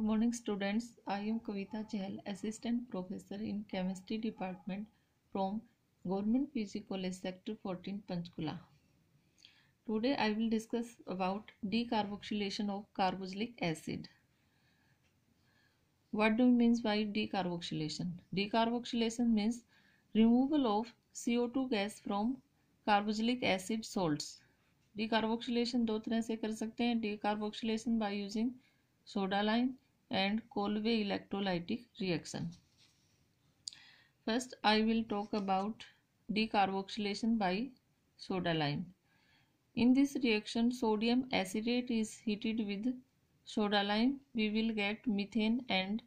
good morning students I am Kavita Chahal assistant professor in chemistry department from government PG college sector fourteen Panchkula today I will discuss about decarboxylation of carboxylic acid what do means by decarboxylation decarboxylation means removal of CO gas from carboxylic acid salt डी दो तरह से कर सकते हैं डी by using soda lime and Kolbe electrolytic reaction first I will talk about decarboxylation by सोडालाइम in this reaction sodium acetate is heated with soda lime we will get methane and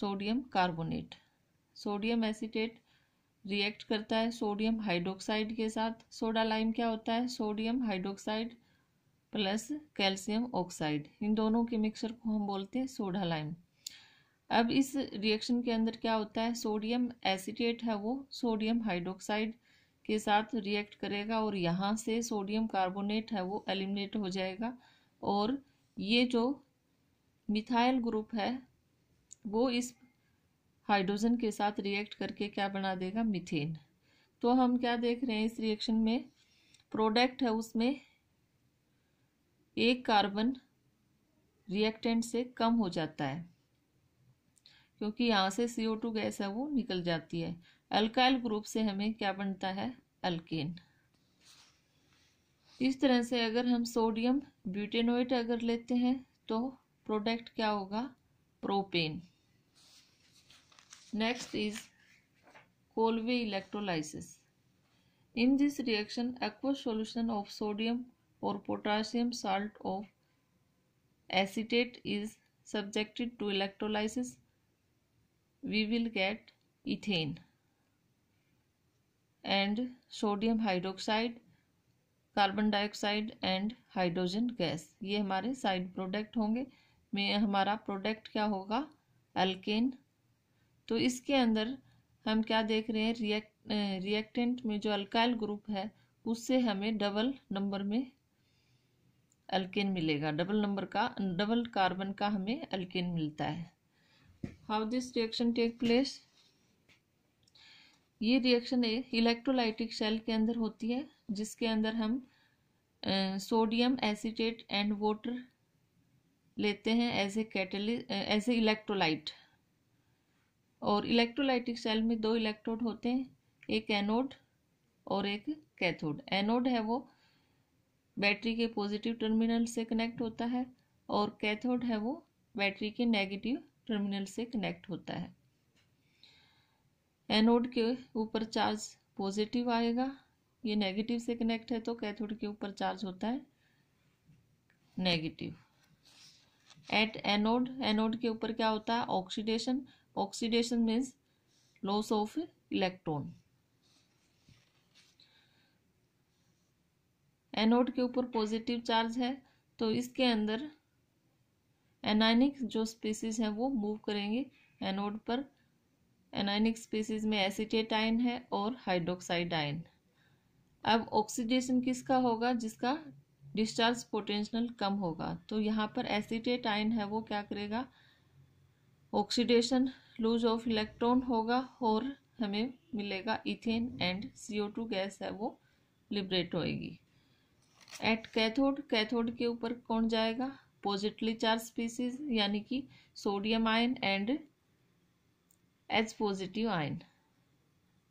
sodium carbonate sodium acetate react करता है sodium hydroxide के साथ सोडालाइम क्या होता है sodium hydroxide plus calcium oxide इन दोनों के मिक्सर को हम बोलते हैं सोडा लाइम अब इस रिएक्शन के अंदर क्या होता है सोडियम एसिटेट है वो सोडियम हाइड्रोक्साइड के साथ रिएक्ट करेगा और यहाँ से सोडियम कार्बोनेट है वो एलिमिनेट हो जाएगा और ये जो मिथाइल ग्रुप है वो इस हाइड्रोजन के साथ रिएक्ट करके क्या बना देगा मिथेन तो हम क्या देख रहे हैं इस रिएक्शन में प्रोडक्ट है उसमें एक कार्बन रिएक्टेंट से कम हो जाता है क्योंकि यहाँ से सी ओ टू गैस है वो निकल जाती है अल्काइल ग्रुप से हमें क्या बनता है अल्केन इस तरह से अगर हम सोडियम ब्यूटेनोइट अगर लेते हैं तो प्रोडक्ट क्या होगा propane next is Kolbe electrolysis in this reaction aqua solution of sodium or potassium salt of acetate is subjected to electrolysis we will get ethane and sodium hydroxide carbon dioxide and hydrogen gas ये हमारे side product होंगे में हमारा product क्या होगा alkene तो इसके अंदर हम क्या देख रहे हैं रिएक्ट रिएक्टेंट में जो अल्काइल ग्रुप है उससे हमें डबल नंबर में अल्केन मिलेगा डबल नंबर का डबल कार्बन का हमें अल्केन मिलता है how this reaction take place ये रिएक्शन इलेक्ट्रोलाइटिक शेल के अंदर होती है जिसके अंदर हम सोडियम एसीटेट एंड वाटर लेते हैं as a catalyst as a electrolyte और इलेक्ट्रोलाइटिक सेल में दो इलेक्ट्रोड होते हैं एक एनोड और एक कैथोड एनोड है वो बैटरी के पॉजिटिव टर्मिनल से कनेक्ट होता है और कैथोड है वो बैटरी के नेगेटिव टर्मिनल से कनेक्ट होता है एनोड के ऊपर चार्ज पॉजिटिव आएगा ये नेगेटिव से कनेक्ट है तो कैथोड के ऊपर चार्ज होता है नेगेटिव एट एनोड एनोड के ऊपर क्या होता है oxidation oxidation means loss of electron anode के ऊपर पॉजिटिव चार्ज है तो इसके अंदर एनाइनिक जो स्पीसीज हैं वो मूव करेंगे एनोड पर एनाइनिक स्पीसीज में एसिटेट आयन है और हाइड्रोक्साइड आयन अब ऑक्सीडेशन किसका होगा जिसका डिस्चार्ज पोटेंशियल कम होगा तो यहाँ पर एसिटेट आयन है वो क्या करेगा ऑक्सीडेशन लूज ऑफ इलेक्ट्रॉन होगा और हमें मिलेगा ethane and O two gas है वो लिबरेट होएगी एट कैथोड कैथोड के ऊपर कौन जाएगा पॉजिटिवली चार्ज स्पीसीज यानी कि sodium ion and H positive ion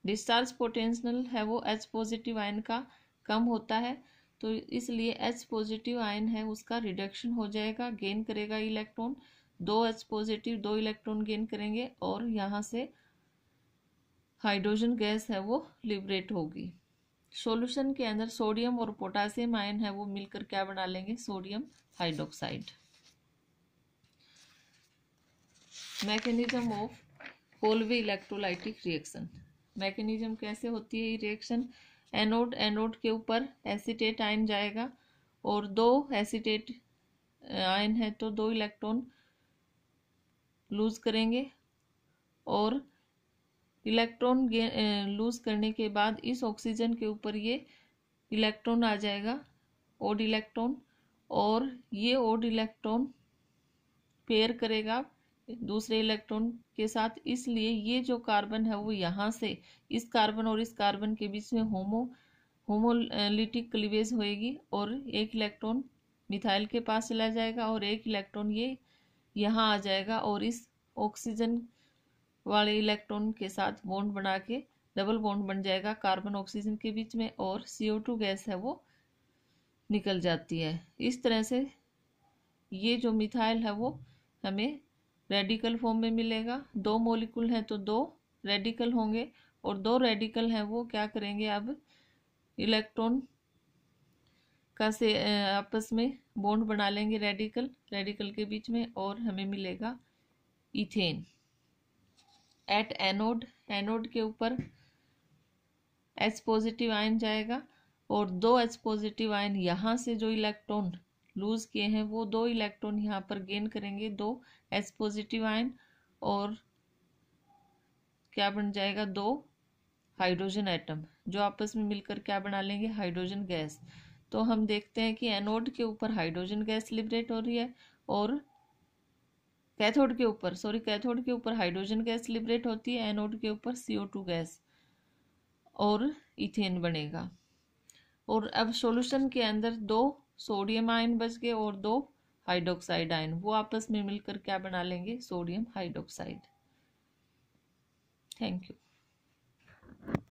discharge potential है वो एच पॉजिटिव आयन का कम होता है तो इसलिए एच पॉजिटिव आयन है उसका रिडक्शन हो जाएगा गेन करेगा इलेक्ट्रॉन दो एच पॉजिटिव दो इलेक्ट्रॉन गेन करेंगे और यहाँ से हाइड्रोजन गैस है वो लिबरेट होगी सॉल्यूशन के अंदर सोडियम और पोटासियम आयन है वो मिलकर क्या बना लेंगे sodium hydroxide mechanism of Kolbe electrolytic reaction mechanism कैसे होती है ये रिएक्शन एनोड एनोड के ऊपर एसीटेट आयन जाएगा और दो एसिटेट आयन uh, है तो दो इलेक्ट्रॉन लूज करेंगे और इलेक्ट्रॉन लूज करने के बाद इस ऑक्सीजन के ऊपर ये इलेक्ट्रॉन आ जाएगा ओड इलेक्ट्रॉन और ये ओड इलेक्ट्रॉन पेयर करेगा दूसरे इलेक्ट्रॉन के साथ इसलिए ये जो कार्बन है वो यहाँ से इस कार्बन और इस कार्बन के बीच में होमो होमोलिटिक क्लिवेज होएगी और एक इलेक्ट्रॉन मिथाइल के पास चला जाएगा और एक इलेक्ट्रॉन ये यहाँ आ जाएगा और इस ऑक्सीजन वाले इलेक्ट्रॉन के साथ बॉन्ड बना के डबल बॉन्ड बन जाएगा कार्बन ऑक्सीजन के बीच में और ओ टू गैस है वो निकल जाती है इस तरह से ये जो मिथाइल है वो हमें रेडिकल फॉर्म में मिलेगा दो मोलिकुल हैं तो दो रेडिकल होंगे और दो रेडिकल हैं वो क्या करेंगे अब इलेक्ट्रॉन का से आपस में बॉन्ड बना लेंगे रेडिकल रेडिकल के बीच में और हमें मिलेगा इथेन एट एनोड एनोड के ऊपर एच पॉजिटिव आयन जाएगा और दो एच पॉजिटिव आयन यहाँ से जो इलेक्ट्रॉन लूज किए हैं वो दो इलेक्ट्रॉन यहाँ पर गेन करेंगे दो एच पॉजिटिव आयन और क्या बन जाएगा दो हाइड्रोजन एटम जो आपस में मिलकर क्या बना लेंगे हाइड्रोजन गैस तो हम देखते हैं कि एनोड के ऊपर हाइड्रोजन गैस लिबरेट हो रही है और कैथोड के ऊपर सॉरी कैथोड के ऊपर हाइड्रोजन गैस लिबरेट होती है एनोड के ऊपर सीओ टू गैस और इथेन बनेगा और अब सॉल्यूशन के अंदर दो सोडियम आयन बच गए और दो हाइड्रोक्साइड आयन वो आपस में मिलकर क्या बना लेंगे सोडियम हाइड्रोक्साइड थैंक यू